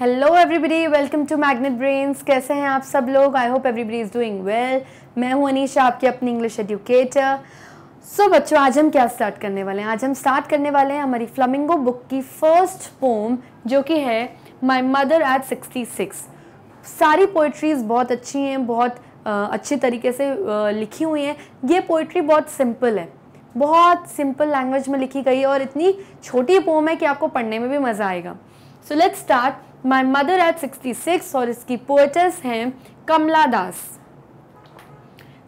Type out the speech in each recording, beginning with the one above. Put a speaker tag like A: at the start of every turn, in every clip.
A: Hello everybody welcome to magnet brains कैसे हैं आप सब लोग I hope everybody is doing well मैं हूं अनीशा आपकी अपनी इंग्लिश एडुकेटर सो बच्चों आज हम क्या स्टार्ट करने वाले हैं आज हम स्टार्ट करने वाले हैं हमारी फ्लमिंगो बुक की फर्स्ट पोम जो कि है my mother at sixty six सारी पोइट्रीज़ बहुत अच्छी हैं बहुत आ, अच्छे तरीके से आ, लिखी हुई हैं ये पोइट्री बहुत सिंपल है बहुत सिंपल लैंग्वेज में लिखी गई है और इतनी छोटी पोम है कि आपको पढ़ने में भी मज़ा आएगा so let start my mother at sixty six और इसकी पोएटर्स हैं कमला दास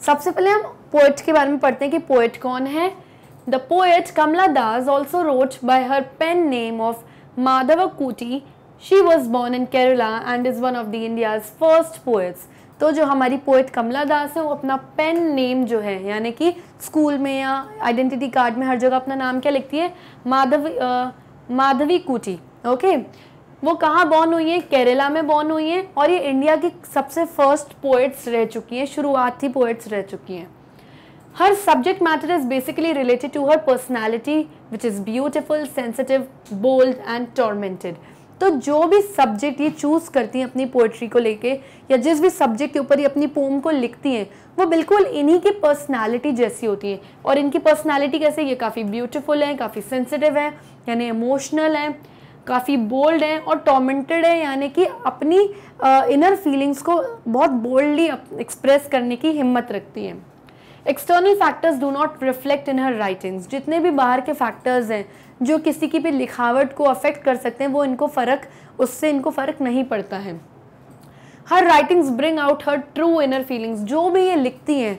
A: सबसे पहले हम पोएट के बारे में पढ़ते हैं कि पोएट कौन है the poet Kamala Das also wrote by her pen name of Madhavikutty she was born in Kerala and is one of the India's first poets तो जो हमारी पोएट कमला दास है वो अपना पेन नेम जो है यानी कि स्कूल में या आइडेंटिटी कार्ड में हर जगह अपना नाम क्या लिखती है माधव माधवी कूटी ओके वो कहाँ बॉर्न हुई है केरला में बॉर्न हुई है और ये इंडिया की सबसे फर्स्ट पोइट्स रह चुकी हैं शुरुआती पोइट्स रह चुकी हैं her subject matter is basically related to her personality which is beautiful sensitive bold and tormented तो जो भी सब्जेक्ट ये चूज़ करती हैं अपनी पोएट्री को लेके या जिस भी सब्जेक्ट के ऊपर ये अपनी पोम को लिखती हैं वो बिल्कुल इन्हीं की पर्सनालिटी जैसी होती है और इनकी पर्सनालिटी कैसे ये काफ़ी ब्यूटीफुल हैं काफ़ी सेंसिटिव हैं यानी इमोशनल हैं काफ़ी बोल्ड हैं और टॉमेंटेड हैं यानी कि अपनी इनर फीलिंग्स को बहुत बोल्डली एक्सप्रेस करने की हिम्मत रखती हैं external factors do not reflect in her writings जितने भी बाहर के फैक्टर्स हैं जो किसी की भी लिखावट को अफेक्ट कर सकते हैं वो इनको फ़र्क उससे इनको फ़र्क नहीं पड़ता है her writings bring out her true inner feelings जो भी ये लिखती हैं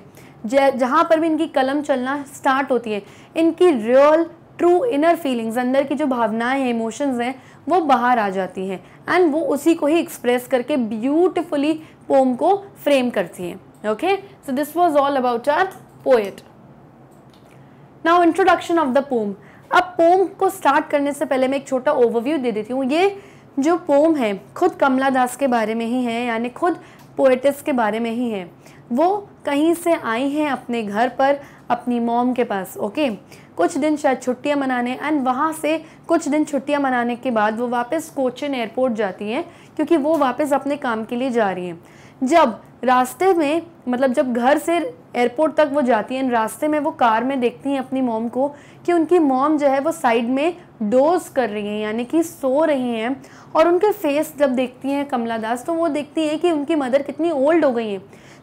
A: जहाँ पर भी इनकी कलम चलना स्टार्ट होती है इनकी रियल ट्रू इनर फीलिंग्स अंदर की जो भावनाएं हैं इमोशंस हैं वो बाहर आ जाती हैं एंड वो उसी को ही एक्सप्रेस करके ब्यूटिफुली पोम को फ्रेम करती हैं okay so this was all about our poet now introduction of the poem अब पोम को स्टार्ट करने से पहले मैं एक छोटा ओवरव्यू दे देती हूँ ये जो पोम है खुद कमला दास के बारे में ही है यानी खुद पोएटिस के बारे में ही है वो कहीं से आई हैं अपने घर पर अपनी मॉम के पास ओके कुछ दिन शायद छुट्टियां मनाने एंड वहाँ से कुछ दिन छुट्टियां मनाने के बाद वो वापस कोचिन एयरपोर्ट जाती हैं क्योंकि वो वापस अपने काम के लिए जा रही हैं जब रास्ते में मतलब जब घर से एयरपोर्ट तक वो जाती हैं रास्ते में वो कार में देखती हैं अपनी मॉम को कि उनकी मॉम जो है वो साइड में डोज कर रही हैं यानी कि सो रही हैं और उनके फेस जब देखती हैं कमला दास तो वो देखती हैं कि उनकी मदर कितनी ओल्ड हो गई हैं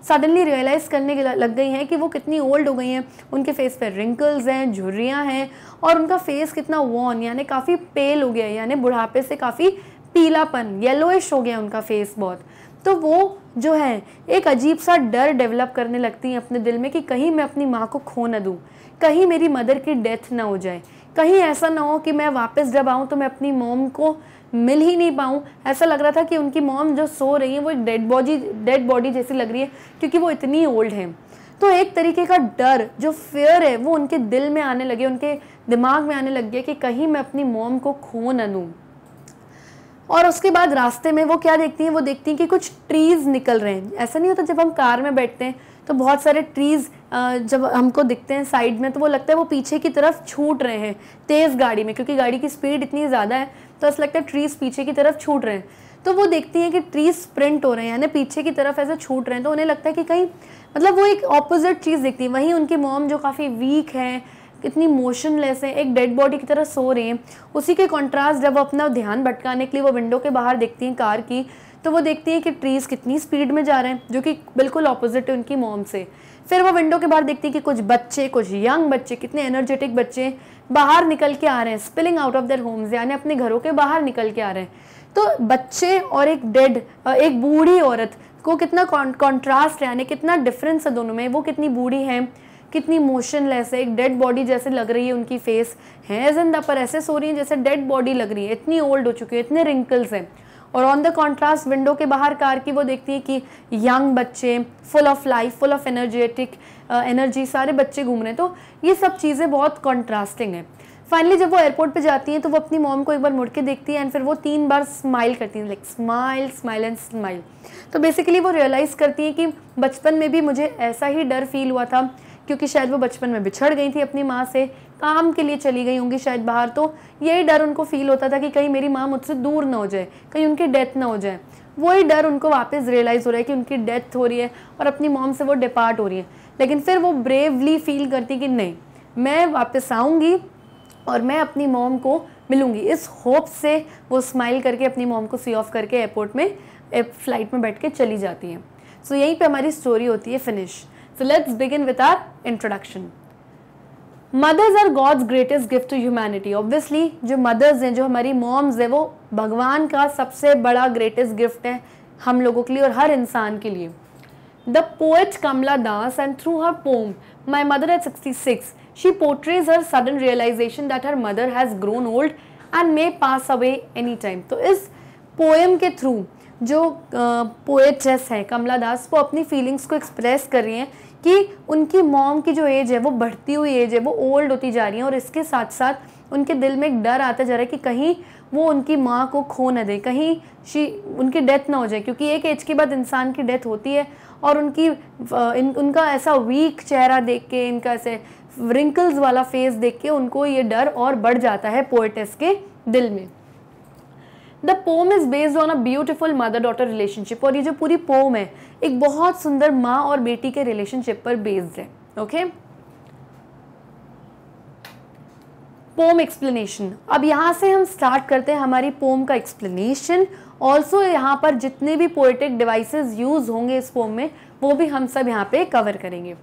A: सडनली रियलाइज़ करने लग गई हैं कि वो कितनी ओल्ड हो गई हैं उनके फेस पर रिंकल्स हैं झुर्रियाँ हैं और उनका फेस कितना वॉन यानी काफ़ी पेल हो गया है यानी बुढ़ापे से काफ़ी पीलापन येलोइश हो गया उनका फेस बहुत तो वो जो है एक अजीब सा डर डेवलप करने लगती हैं अपने दिल में कि कहीं मैं अपनी माँ को खो ना दूँ कहीं मेरी मदर की डेथ ना हो जाए कहीं ऐसा ना हो कि मैं वापस जब आऊँ तो मैं अपनी मोम को मिल ही नहीं पाऊँ ऐसा लग रहा था कि उनकी मॉम जो सो रही है वो एक डेड बॉडी डेड बॉडी जैसी लग रही है क्योंकि वो इतनी ओल्ड है तो एक तरीके का डर जो फेयर है वो उनके दिल में आने लगे उनके दिमाग में आने लग गया कि कहीं मैं अपनी मॉम को खो न दूँ और उसके बाद रास्ते में वो क्या देखती हैं वो देखती हैं कि कुछ ट्रीज़ निकल रहे हैं ऐसा नहीं होता जब हम कार में बैठते हैं तो बहुत सारे ट्रीज़ जब हमको दिखते हैं साइड में तो वो लगता है वो पीछे की तरफ छूट रहे हैं तेज़ गाड़ी में क्योंकि गाड़ी की स्पीड इतनी ज़्यादा है तो ऐसा लगता है ट्रीज़ पीछे की तरफ छूट रहे हैं तो वो देखती हैं कि ट्रीज स्प्रिंट हो रहे हैं यानी पीछे की तरफ ऐसे छूट रहे हैं तो उन्हें लगता है कि कहीं मतलब वो एक ऑपोजिट चीज़ देखती है वहीं उनकी मोम जो काफ़ी वीक है कितनी मोशनलेस है एक डेड बॉडी की तरह सो रहे हैं उसी के कॉन्ट्रास्ट जब वो अपना ध्यान भटकाने के लिए वो विंडो के बाहर देखती हैं कार की तो वो देखती हैं कि ट्रीज़ कितनी स्पीड में जा रहे हैं जो कि बिल्कुल अपोजिट है उनकी मोम से फिर वो विंडो के बाहर देखती हैं कि कुछ बच्चे कुछ यंग बच्चे कितने एनर्जेटिक बच्चे बाहर निकल के आ रहे हैं spilling out of their homes यानी अपने घरों के बाहर निकल के आ रहे हैं तो बच्चे और एक डेड एक बूढ़ी औरत को कितना कॉन्ट्रास्ट है यानी कितना डिफरेंस है दोनों में वो कितनी बूढ़ी हैं कितनी मोशनलेस है एक डेड बॉडी जैसे लग रही है उनकी फेस है जिंदा पर ऐसे सो रही है जैसे डेड बॉडी लग रही है इतनी ओल्ड हो चुकी है इतने रिंकल्स हैं और ऑन द कॉन्ट्रास्ट विंडो के बाहर कार की वो देखती है कि यंग बच्चे full of life full of energetic energy सारे बच्चे घूम रहे हैं तो ये सब चीज़ें बहुत कॉन्ट्रास्टिंग है फाइनली जब वो एयरपोर्ट पे जाती हैं तो वो अपनी मॉम को एक बार मुड़ के देखती है एंड फिर वो तीन बार स्माइल करती हैं like smile smile and smile तो बेसिकली वो रियलाइज़ करती हैं कि बचपन में भी मुझे ऐसा ही डर फील हुआ था क्योंकि शायद वो बचपन में बिछड़ गई थी अपनी माँ से काम के लिए चली गई होंगी शायद बाहर तो यही डर उनको फील होता था कि कहीं मेरी माँ मुझसे दूर ना हो जाए कहीं उनकी डेथ ना हो जाए वही डर उनको वापस रियलाइज़ हो रहा है कि उनकी डेथ हो रही है और अपनी मॉम से वो डिपार्ट हो रही है लेकिन फिर वो ब्रेवली फील करती कि नहीं मैं वापस आऊँगी और मैं अपनी मॉम को मिलूँगी इस होप से वो स्माइल करके अपनी मॉम को सी ऑफ करके एयरपोर्ट में फ्लाइट में बैठ के चली जाती है सो so, यहीं पे हमारी स्टोरी होती है finish So let's begin with our introduction. Mothers are God's greatest gift to humanity obviously जो मदर्स हैं जो हमारी मॉम्स हैं वो भगवान का सबसे बड़ा ग्रेटेस्ट गिफ्ट है हम लोगों के लिए और हर इंसान के लिए the poet Kamala Das and through her poem my mother at sixty six she portrays her sudden realisation that her mother has grown old and may pass away any time तो इस पोएम के थ्रू जो पोएट्रेस uh, है कमला दास वो अपनी feelings को express कर रही हैं कि उनकी मॉम की जो एज है वो बढ़ती हुई एज है वो ओल्ड होती जा रही है और इसके साथ साथ उनके दिल में एक डर आता जा रहा है कि कहीं वो उनकी माँ को खो ना दे कहीं शी उनकी डेथ ना हो जाए क्योंकि एक एज के बाद इंसान की डेथ होती है और उनकी इन, उनका ऐसा वीक चेहरा देख के इनका ऐसे रिंकल्स वाला फेस देख के उनको ये डर और बढ़ जाता है पोएटेस के दिल में the poem is based on a beautiful mother daughter relationship और ये जो पूरी पोम है एक बहुत सुंदर माँ और बेटी के रिलेशनशिप पर बेस्ड है ओके पोम एक्सप्लेनेशन अब यहाँ से हम स्टार्ट करते हैं हमारी पोम का एक्सप्लेनेशन ऑल्सो यहाँ पर जितने भी पोएटिक डिवाइसेज यूज होंगे इस पोम में वो भी हम सब यहाँ पे कवर करेंगे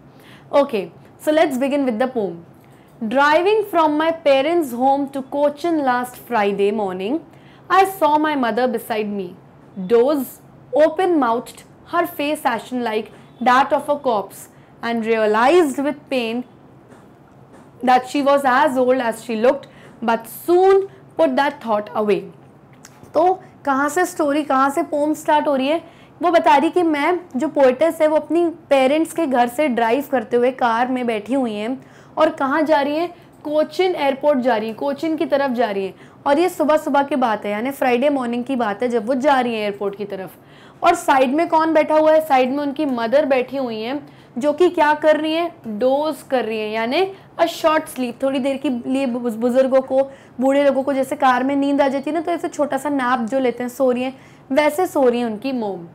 A: okay so let's begin with the poem driving from my parents' home to Cochin last Friday morning I saw my mother beside me, dozed, open mouthed, her face ashen like that of a corpse, and realized with pain that she was as old as she looked, but soon put that thought away. तो कहाँ से story कहाँ से pome start हो रही है वो बता रही कि मैं जो पोइटस है वो अपनी पेरेंट्स के घर से ड्राइव करते हुए कार में बैठी हुई हैं और कहाँ जा रही है कोचिन एयरपोर्ट जा रही है कोचिन की तरफ जा रही है और ये सुबह सुबह की बात है यानी फ्राइडे मॉर्निंग की बात है जब वो जा रही है एयरपोर्ट की तरफ और साइड में कौन बैठा हुआ है साइड में उनकी मदर बैठी हुई है जो कि क्या कर रही है डोज कर रही है यानी अ शॉर्ट स्लीप थोड़ी देर के लिए बुजुर्गों को बूढ़े लोगों को जैसे कार में नींद आ जाती है ना तो ऐसे छोटा सा नाप जो लेते हैं सो रही हैं वैसे सो रही हैं उनकी मोम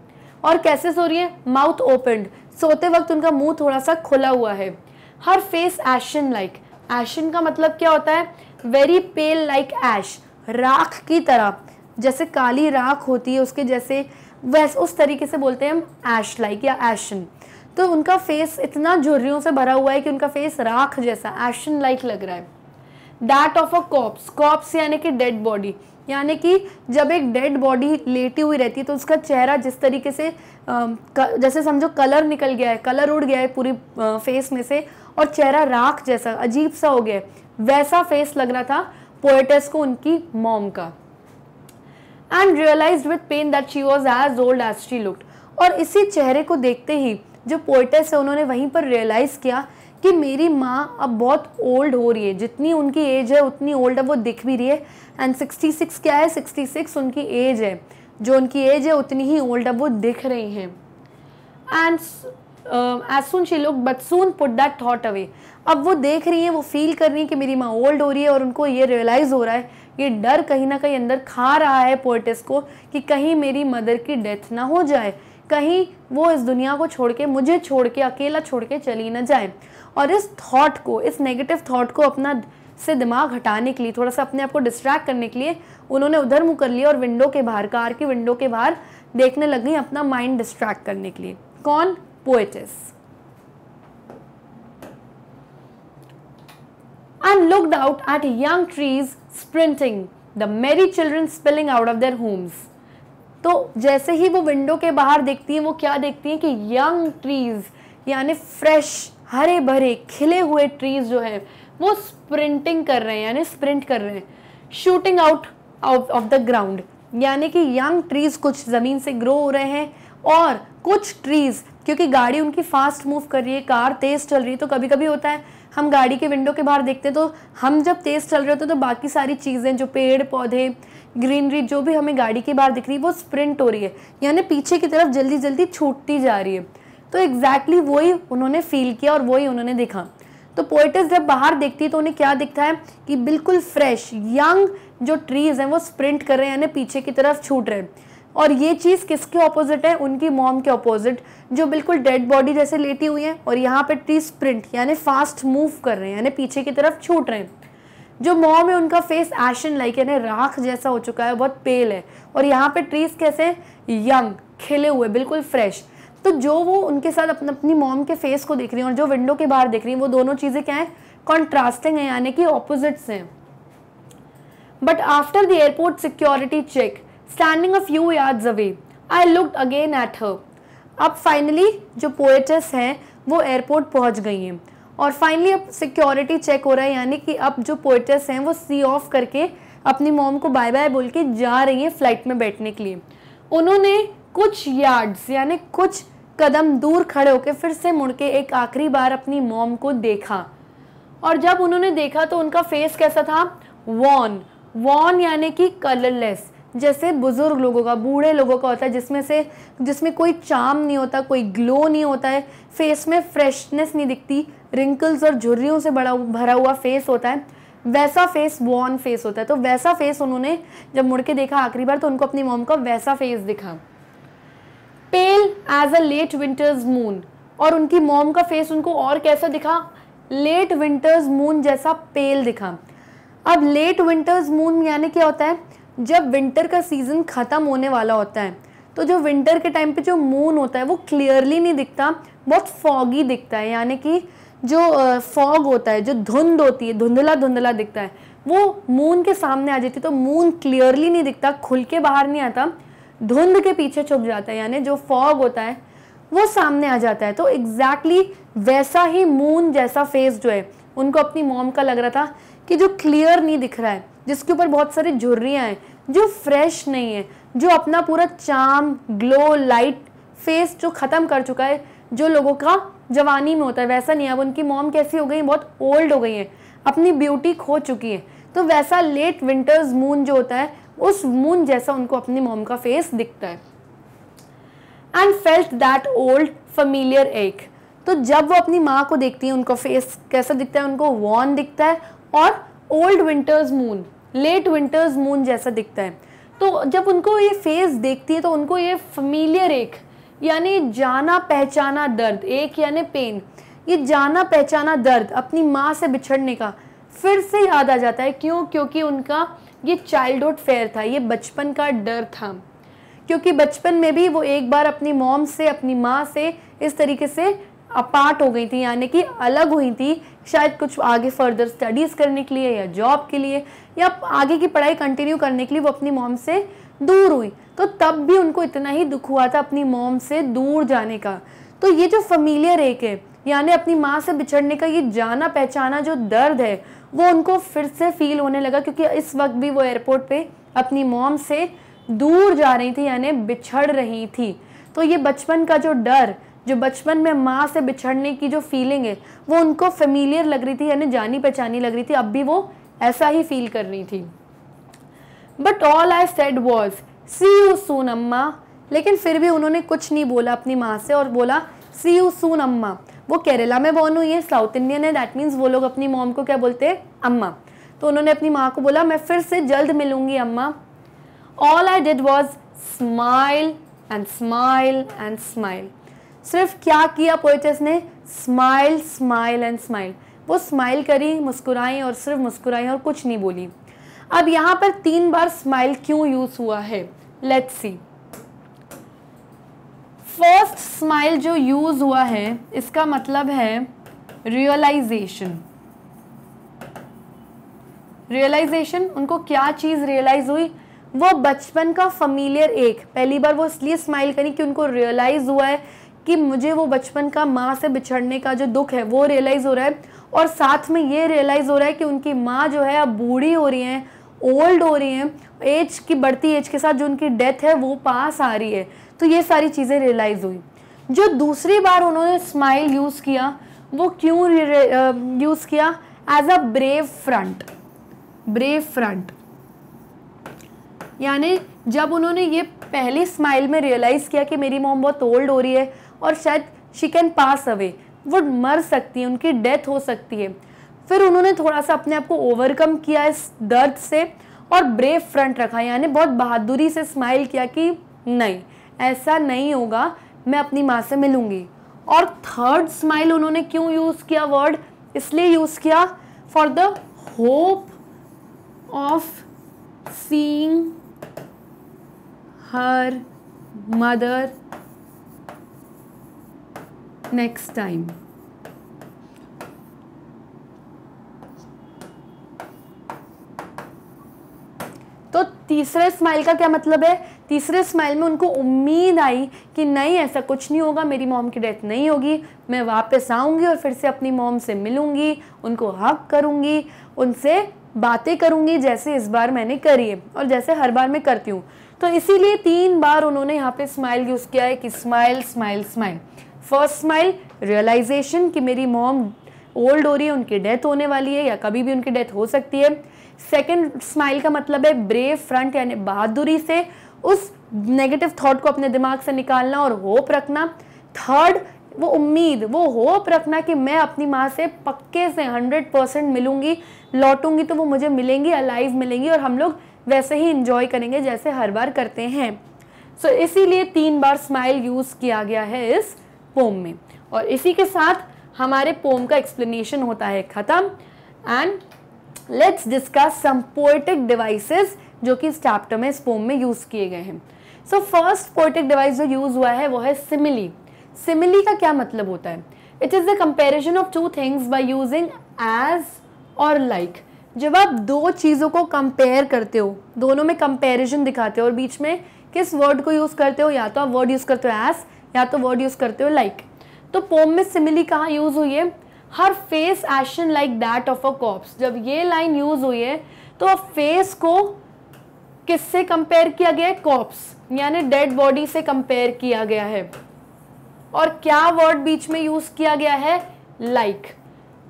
A: और कैसे सो रही हैं माउथ ओपनड सोते वक्त उनका मुंह थोड़ा सा खुला हुआ है हर फेस एशन लाइक एशन का मतलब क्या होता है वेरी पेल लाइक एश राख की तरह जैसे काली राख होती है उसके जैसे वैसे उस तरीके से बोलते हैं हम ऐश लाइक या ऐशन तो उनका फेस इतना झुर्रियों से भरा हुआ है कि उनका फेस राख जैसा एशन लाइक लग रहा है that of a corpse corpse यानी कि डेड बॉडी यानी कि जब एक डेड बॉडी लेटी हुई रहती है तो उसका चेहरा जिस तरीके से जैसे समझो कलर निकल गया है कलर उड़ गया है पूरी फेस में से और चेहरा राख जैसा अजीब सा हो गया है वैसा फेस लग रहा था पोएटस को उनकी मॉम का and realise with pain that she was as old as she looked और इसी चेहरे को देखते ही जो पोइटेस है उन्होंने वहीं पर रियलाइज़ किया कि मेरी माँ अब बहुत ओल्ड हो रही है जितनी उनकी एज है उतनी ओल्ड अब वो दिख भी रही है एंड सिक्सटी सिक्स क्या है सिक्सटी सिक्स उनकी एज है जो उनकी एज है उतनी ही ओल्ड अब वो दिख रही हैं and as soon she look but soon put that thought away अब वो देख रही है वो फील कर रही है कि मेरी माँ ओल्ड हो रही है और उनको ये रियलाइज़ हो रहा है ये डर कहीं ना कहीं अंदर खा रहा है पोर्टिस को कि कहीं मेरी मदर की डेथ ना हो जाए कहीं वो इस दुनिया को छोड़ के मुझे छोड़ के अकेला छोड़ के चली ना जाए और इस थॉट को इस नेगेटिव थॉट को अपना से दिमाग हटाने के लिए थोड़ा सा अपने आप को डिस्ट्रैक्ट करने के लिए उन्होंने उधर मुँह कर लिया और विंडो के बाहर कार की विंडो के बाहर देखने लग गई अपना माइंड डिस्ट्रैक्ट करने के लिए कौन poetess. And looked out at young trees sprinting, the merry children spilling out of their homes. तो जैसे ही वो विंडो के बाहर देखती हैं वो क्या देखती हैं कि यंग ट्रीज़ यानी फ्रेश हरे भरे खिले हुए ट्रीज़ जो हैं वो स्प्रिंटिंग कर रहे हैं यानी स्प्रिंट कर रहे हैं shooting out of the ground यानी कि यंग ट्रीज़ कुछ ज़मीन से ग्रो हो रहे हैं और कुछ ट्रीज़ क्योंकि गाड़ी उनकी फास्ट मूव कर रही है कार तेज़ चल रही है तो कभी कभी होता है हम गाड़ी के विंडो के बाहर देखते हैं तो हम जब तेज़ चल रहे होते हैं तो बाकी सारी चीज़ें जो पेड़ पौधे ग्रीनरी जो भी हमें गाड़ी के बाहर दिख रही है वो स्प्रिंट हो रही है यानी पीछे की तरफ जल्दी जल्दी छूटती जा रही है तो एग्जैक्टली exactly वही उन्होंने फील किया और वही उन्होंने देखा तो पोइटर्स जब बाहर देखती है तो उन्हें क्या दिखता है कि बिल्कुल फ्रेश यंग जो ट्रीज़ हैं वो स्प्रिंट कर रहे हैं यानी पीछे की तरफ छूट रहे हैं और ये चीज़ किसके ऑपोजिट है उनकी मॉम के ऑपोजिट जो बिल्कुल डेड बॉडी जैसे लेटी हुई है और यहाँ पे ट्री स्प्रिंट यानी फास्ट मूव कर रहे हैं यानी पीछे की तरफ छूट रहे हैं जो मॉम है उनका फेस एशन लाइक यानी राख जैसा हो चुका है बहुत पेल है और यहाँ पे ट्रीज कैसे यंग खिले हुए बिल्कुल फ्रेश तो जो वो उनके साथ अपना अपनी मॉम के फेस को देख रही हैं और जो विंडो के बाहर देख रही हैं वो दोनों चीज़ें क्या हैं कॉन्ट्रास्टिंग है यानी कि ऑपोजिट्स हैं but after the airport security check standing a few yards away I looked again at her अब फाइनली जो पोएटस हैं वो एयरपोर्ट पहुंच गई हैं और फाइनली अब सिक्योरिटी चेक हो रहा है यानी कि अब जो पोएटस हैं वो सी ऑफ करके अपनी मॉम को बाय बाय बोल के जा रही हैं फ्लाइट में बैठने के लिए उन्होंने कुछ यार्ड्स यानी कुछ कदम दूर खड़े होकर फिर से मुड़ के एक आखिरी बार अपनी मॉम को देखा और जब उन्होंने देखा तो उनका फेस कैसा था वॉन वॉन यानी कि कलरलेस जैसे बुज़ुर्ग लोगों का बूढ़े लोगों का होता है जिसमें से जिसमें कोई चाम नहीं होता कोई ग्लो नहीं होता है फेस में फ्रेशनेस नहीं दिखती रिंकल्स और झुर्रियों से बड़ा भरा हुआ फेस होता है वैसा फेस वॉन फेस होता है तो वैसा फेस उन्होंने जब मुड़ के देखा आखिरी बार तो उनको अपनी मोम का वैसा फेस दिखा pale as a late winter's moon और उनकी मोम का फेस उनको और कैसा दिखा लेट विंटर्स मून जैसा पेल दिखा अब लेट विंटर्स मून यानी क्या होता है जब विंटर का सीज़न ख़त्म होने वाला होता है तो जो विंटर के टाइम पे जो मून होता है वो क्लियरली नहीं दिखता बहुत फॉगी दिखता है यानी कि जो फॉग होता है जो धुंध होती है धुंधला धुंधला दिखता है वो मून के सामने आ जाती है तो मून क्लियरली नहीं दिखता खुल के बाहर नहीं आता धुंध के पीछे छुप जाता है यानी जो फॉग होता है वो सामने आ जाता है तो एग्जैक्टली exactly वैसा ही मून जैसा फेस जो है उनको अपनी मॉम का लग रहा था कि जो क्लियर नहीं दिख रहा है जिसके ऊपर बहुत सारी झुर्रियाँ हैं जो फ्रेश नहीं है जो अपना पूरा चाम ग्लो लाइट फेस जो ख़त्म कर चुका है जो लोगों का जवानी में होता है वैसा नहीं है अब उनकी मॉम कैसी हो गई बहुत ओल्ड हो गई हैं अपनी ब्यूटी खो चुकी है तो वैसा लेट विंटर्स मून जो होता है उस मून जैसा उनको अपनी मॉम का फेस दिखता है and felt that old familiar ache तो जब वो अपनी माँ को देखती है उनका फेस कैसा दिखता है उनको वॉन दिखता है और old winter's moon late winter's moon जैसा दिखता है तो जब उनको ये फेस देखती है तो उनको ये फमीलियर एक यानी जाना पहचाना दर्द एक यानी पेन ये जाना पहचाना दर्द अपनी माँ से बिछड़ने का फिर से याद आ जाता है क्यों क्योंकि उनका ये चाइल्डहुड फेयर था ये बचपन का डर था क्योंकि बचपन में भी वो एक बार अपनी मॉम से अपनी माँ से इस तरीके से अपार्ट हो गई थी यानी कि अलग हुई थी शायद कुछ आगे फर्दर स्टडीज़ करने के लिए या जॉब के लिए या आगे की पढ़ाई कंटिन्यू करने के लिए वो अपनी मॉम से दूर हुई तो तब भी उनको इतना ही दुख हुआ था अपनी मॉम से दूर जाने का तो ये जो फमीलियर एक है यानी अपनी माँ से बिछड़ने का ये जाना पहचाना जो दर्द है वो उनको फिर से फील होने लगा क्योंकि इस वक्त भी वो एयरपोर्ट पे अपनी मॉम से दूर जा रही थी यानी बिछड़ रही थी तो ये बचपन का जो डर जो बचपन में माँ से बिछड़ने की जो फीलिंग है वो उनको फेमिलियर लग रही थी यानी जानी पहचानी लग रही थी अब भी वो ऐसा ही फील कर रही थी but all I said was see you soon Amma लेकिन फिर भी उन्होंने कुछ नहीं बोला अपनी माँ से और बोला सी यू सून अम्मा वो केरला में बॉर्न हुई है साउथ इंडियन है दैट मीन्स वो लोग अपनी मॉम को क्या बोलते हैं अम्मा तो उन्होंने अपनी माँ को बोला मैं फिर से जल्द मिलूंगी अम्मा all I did was smile and smile and smile सिर्फ क्या किया पोइटस ने स्माइल स्माइल एंड स्माइल वो स्माइल करी मुस्कुराई और सिर्फ मुस्कुराई और कुछ नहीं बोली अब यहां पर तीन बार स्माइल क्यों यूज़ हुआ है लेट्स सी फर्स्ट स्माइल जो यूज़ हुआ है इसका मतलब है रियलाइजेशन रियलाइजेशन उनको क्या चीज़ रियलाइज़ हुई वो बचपन का फमीलियर एक पहली बार वो इसलिए स्माइल करी कि उनको रियलाइज़ हुआ है कि मुझे वो बचपन का माँ से बिछड़ने का जो दुख है वो रियलाइज़ हो रहा है और साथ में ये रियलाइज़ हो रहा है कि उनकी माँ जो है अब बूढ़ी हो रही हैं ओल्ड हो रही हैं एज की बढ़ती एज के साथ जो उनकी डेथ है वो पास आ रही है तो ये सारी चीज़ें रियलाइज़ हुई जो दूसरी बार उन्होंने स्माइल यूज़ किया वो क्यों यूज़ किया as a brave front brave front यानी जब उन्होंने ये पहली स्माइल में रियलाइज़ किया कि मेरी मोम बहुत ओल्ड हो रही है और शायद शी कैन पास अवे वो मर सकती है उनकी डेथ हो सकती है फिर उन्होंने थोड़ा सा अपने आप को ओवरकम किया इस दर्द से और ब्रेव फ्रंट रखा यानी बहुत बहादुरी से स्माइल किया कि नहीं ऐसा नहीं होगा मैं अपनी माँ से मिलूंगी और थर्ड स्माइल उन्होंने क्यों यूज़ किया वर्ड इसलिए यूज़ किया for the hope of seeing her mother next time तो तीसरे स्माइल का क्या मतलब है तीसरे स्माइल में उनको उम्मीद आई कि नहीं ऐसा कुछ नहीं होगा मेरी मॉम की डेथ नहीं होगी मैं वापस आऊँगी और फिर से अपनी मॉम से मिलूँगी उनको हक करूँगी उनसे बातें करूँगी जैसे इस बार मैंने करी है और जैसे हर बार मैं करती हूँ तो इसीलिए तीन बार उन्होंने यहाँ पे स्माइल यूज़ किया है कि smile smile smile first smile realisation कि मेरी मॉम ओल्ड हो रही है उनकी डेथ होने वाली है या कभी भी उनकी डेथ हो सकती है सेकेंड स्माइल का मतलब है ब्रेव फ्रंट यानी बहादुरी से उस नेगेटिव थॉट को अपने दिमाग से निकालना और होप रखना थर्ड वो उम्मीद वो होप रखना कि मैं अपनी माँ से पक्के से हंड्रेड परसेंट मिलूंगी लौटूंगी तो वो मुझे मिलेंगी अलाइव मिलेंगी और हम लोग वैसे ही इंजॉय करेंगे जैसे हर बार करते हैं सो so, इसीलिए तीन बार स्माइल यूज़ किया गया है इस पोम में और इसी के साथ हमारे पोम का एक्सप्लेनेशन होता है ख़त्म and let's discuss some poetic devices जो कि इस चैप्टर में इस पोम में यूज़ किए गए हैं सो फर्स्ट पोएटिक डिवाइस जो यूज़ हुआ है वो है सिमिली सिमिली का क्या मतलब होता है it is the comparison of two things by using as और लाइक जब आप दो चीज़ों को कंपेयर करते हो दोनों में कंपेरिजन दिखाते हो और बीच में किस वर्ड को यूज़ करते हो या तो आप वर्ड यूज़ करते हो एज या तो वर्ड यूज़ करते हो लाइक तो पोम में सिमिली कहाँ यूज़ हुई है her face ashen like that of a corpse जब ये लाइन यूज़ हुई है तो फेस को किससे कंपेयर किया गया है कॉप्स यानी डेड बॉडी से कंपेयर किया गया है और क्या वर्ड बीच में यूज़ किया गया है लाइक like.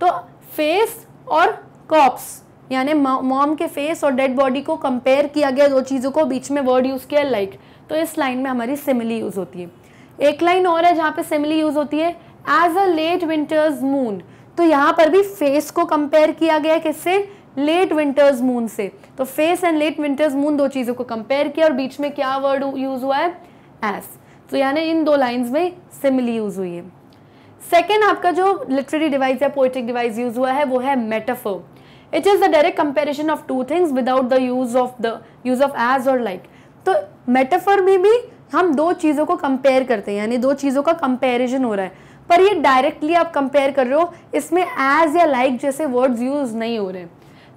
A: तो फेस और कॉप्स यानी मॉम के फेस और डेड बॉडी को कंपेयर किया गया दो चीज़ों को बीच में वर्ड यूज़ किया लाइक like. तो इस लाइन में हमारी सिमिली यूज़ होती है एक लाइन और है जहाँ पे सिमिली यूज होती है as a late winter's moon तो यहाँ पर भी फेस को कंपेयर किया गया है किससे लेट विंटर्स मून से तो face and late winter's moon दो चीज़ों को कंपेयर किया और बीच में क्या वर्ड यूज हुआ है एस तो यानी इन दो लाइन्स में सिमिली यूज हुई है सेकेंड आपका जो लिटरेरी डिवाइस या पोइटिक डिवाइस यूज हुआ है वो है metaphor it is the direct comparison of two things without the use of the use of as और लाइक तो मेटाफर में भी हम दो चीज़ों को कंपेयर करते हैं यानी दो चीज़ों का कंपेरिजन हो रहा है पर ये डायरेक्टली आप कंपेयर कर रहे हो इसमें एज या लाइक जैसे वर्ड्स यूज़ नहीं हो रहे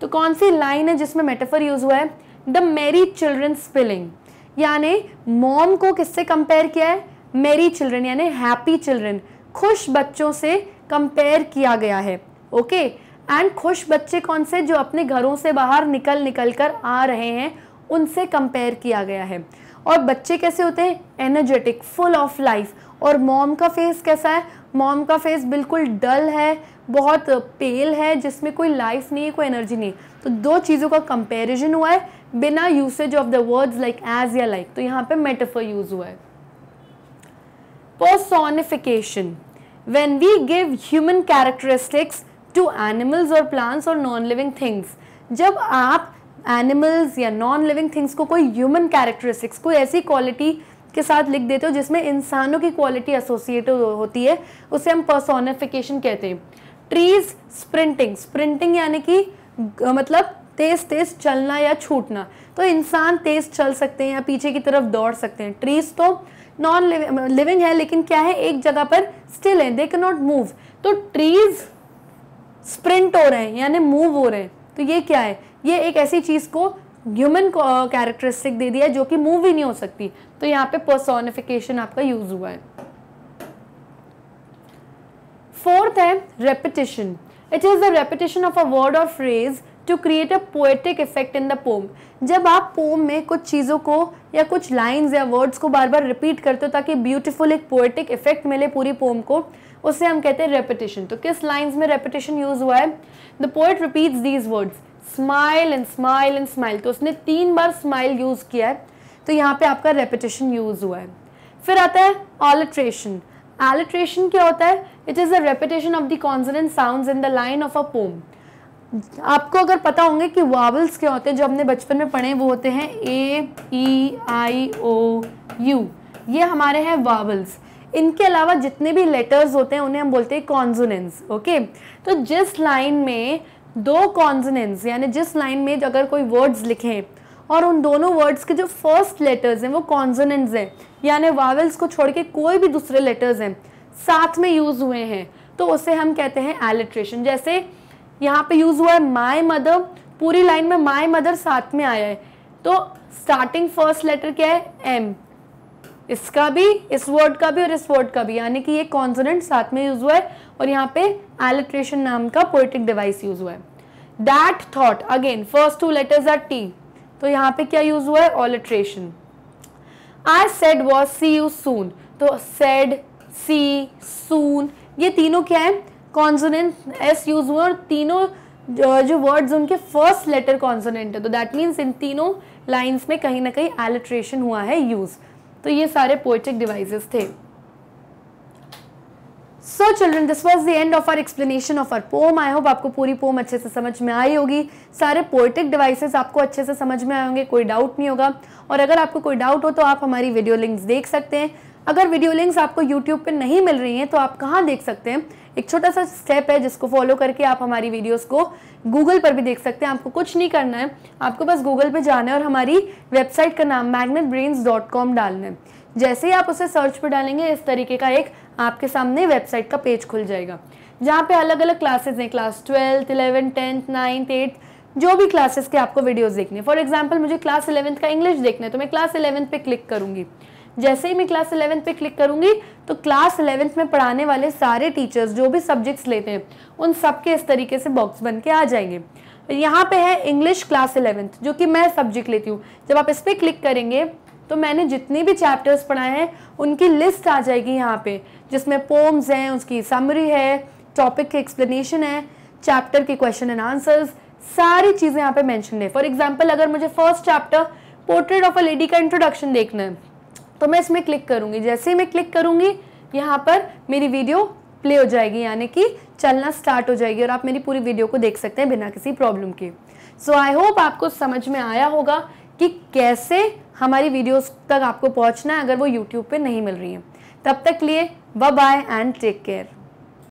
A: तो कौन सी लाइन है जिसमें मेटाफर यूज़ हुआ है द मेरी चिल्ड्रन स्पिलिंग यानी मॉम को किससे कंपेयर किया है मेरी चिल्ड्रन यानी हैप्पी चिल्ड्रन खुश बच्चों से कंपेयर किया गया है ओके एंड खुश बच्चे कौन से जो अपने घरों से बाहर निकल निकल कर आ रहे हैं उनसे कंपेयर किया गया है और बच्चे कैसे होते हैं एनर्जेटिक फुल ऑफ लाइफ और मॉम का फेस कैसा है मॉम का फेस बिल्कुल डल है बहुत पेल है जिसमें कोई लाइफ नहीं है कोई एनर्जी नहीं तो दो चीज़ों का कंपेरिजन हुआ है बिना usage of the words like as या लाइक तो यहाँ पे मेटाफर यूज हुआ है personification when we give human characteristics to animals और प्लांट्स और नॉन लिविंग थिंग्स जब आप एनिमल्स या नॉन लिविंग थिंग्स को कोई ह्यूमन कैरेक्टरिस्टिक्स कोई ऐसी क्वालिटी के साथ लिख देते हो जिसमें इंसानों की क्वालिटी एसोसिएट होती है उसे हम पर्सोनिफिकेशन कहते हैं ट्रीज स्प्रिंटिंग स्प्रिंटिंग यानी कि मतलब तेज तेज चलना या छूटना तो इंसान तेज चल सकते हैं या पीछे की तरफ दौड़ सकते हैं ट्रीज तो नॉन लिविंग है लेकिन क्या है एक जगह पर स्टिल है दे के नॉट मूव तो ट्रीज स्प्रिंट हो रहे हैं यानी मूव हो रहे हैं तो ये क्या है ये एक ऐसी चीज़ को ह्यूमन कैरेक्टरिस्टिक uh, दे दिया जो कि मूव ही नहीं हो सकती तो यहाँ पे पर्सोनिफिकेशन आपका यूज हुआ है फोर्थ है repetition it is the repetition of a word और phrase to create a poetic effect in the poem जब आप पोम में कुछ चीज़ों को या कुछ लाइंस या वर्ड्स को बार बार रिपीट करते हो ताकि ब्यूटीफुल एक पोएटिक इफेक्ट मिले पूरी पोम को उसे हम कहते हैं रेपिटेशन तो किस लाइंस में रेपिटेशन यूज हुआ है the poet repeats these words smile and smile and smile तो उसने तीन बार स्माइल यूज़ किया है तो यहाँ पे आपका रेपिटेशन यूज़ हुआ है फिर आता है ऑलिट्रेशन एलिट्रेशन क्या होता है it is a repetition of the consonant sound in the line of a poem आपको अगर पता होंगे कि वावल्स क्या होते हैं जो हमने बचपन में पढ़े वो होते हैं ए ई आई ओ यू ये हमारे हैं वावल्स इनके अलावा जितने भी लेटर्स होते हैं उन्हें हम बोलते हैं कॉन्जुनेंस ओके तो जिस लाइन में दो कॉन्जनेंस यानी जिस लाइन में अगर कोई वर्ड्स लिखे और उन दोनों वर्ड्स के जो फर्स्ट लेटर्स हैं वो कॉन्जनेंस हैं यानी वावल्स को छोड़ के कोई भी दूसरे लेटर्स हैं साथ में यूज़ हुए हैं तो उसे हम कहते हैं एलिट्रेशन जैसे यहाँ पे यूज़ हुआ है माई मदर पूरी लाइन में माई मदर साथ में आया है तो स्टार्टिंग फर्स्ट लेटर क्या है एम इसका भी इस वर्ड का भी और इस वर्ड का भी यानी कि ये कॉन्सोनेंट साथ में यूज हुआ है और यहाँ पे एलिट्रेशन नाम का पोइटिक डिवाइस यूज हुआ है that thought again first two letters are T तो यहाँ पे क्या यूज हुआ है alliteration I said was see you soon तो सेड सी सून ये तीनों क्या है कॉन्सोनेंट एस यूज हुआ और तीनों जो, जो वर्ड्स उनके फर्स्ट लेटर कॉन्सोनेंट है तो दैट मीन्स इन तीनों लाइन्स में कहीं ना कहीं एलिट्रेशन हुआ है यूज़ तो ये सारे पोएटिक डिवाइसेस थे so children this was the end of our explanation of our poem I hope आपको पूरी पोम अच्छे से समझ में आई होगी सारे पोएटिक डिवाइसेस आपको अच्छे से समझ में आए होंगे कोई डाउट नहीं होगा और अगर आपको कोई डाउट हो तो आप हमारी वीडियो लिंक्स देख सकते हैं अगर वीडियो लिंक्स आपको यूट्यूब पर नहीं मिल रही हैं तो आप कहाँ देख सकते हैं एक छोटा सा स्टेप है जिसको फॉलो करके आप हमारी वीडियोस को गूगल पर भी देख सकते हैं आपको कुछ नहीं करना है आपको बस गूगल पर जाना है और हमारी वेबसाइट का नाम कॉम डालना है जैसे ही आप उसे सर्च पर डालेंगे इस तरीके का एक आपके सामने वेबसाइट का पेज खुल जाएगा जहाँ पे अलग अलग क्लासेज हैं class twelfth eleven tenth ninth eighth जो भी क्लासेस के आपको वीडियोस देखने फॉर एग्जांपल मुझे क्लास इलेवंथ का इंग्लिश देखना है तो मैं क्लास इलेवंथ पे क्लिक करूंगी जैसे ही मैं क्लास इलेवेंथ पे क्लिक करूँगी तो क्लास इलेवेंथ में पढ़ाने वाले सारे टीचर्स जो भी सब्जेक्ट्स लेते हैं उन सब के इस तरीके से बॉक्स बन के आ जाएंगे यहाँ पे है इंग्लिश क्लास इलेवेंथ जो कि मैं सब्जेक्ट लेती हूँ जब आप इस पर क्लिक करेंगे तो मैंने जितने भी चैप्टर्स पढ़ाए हैं उनकी लिस्ट आ जाएगी यहाँ पे जिसमें पोम्स हैं उसकी समरी है टॉपिक की एक्सप्लेनेशन है चैप्टर के क्वेश्चन एंड आंसर्स सारी चीज़ें यहाँ पे मेंशन है फॉर एग्जांपल अगर मुझे first chapter portrait of a lady का इंट्रोडक्शन देखना है तो मैं इसमें क्लिक करूँगी जैसे ही मैं क्लिक करूंगी यहाँ पर मेरी वीडियो प्ले हो जाएगी यानी कि चलना स्टार्ट हो जाएगी और आप मेरी पूरी वीडियो को देख सकते हैं बिना किसी प्रॉब्लम के सो आई होप आपको समझ में आया होगा कि कैसे हमारी वीडियोस तक आपको पहुंचना है अगर वो यूट्यूब पे नहीं मिल रही है तब तक लिए बाय एंड टेक केयर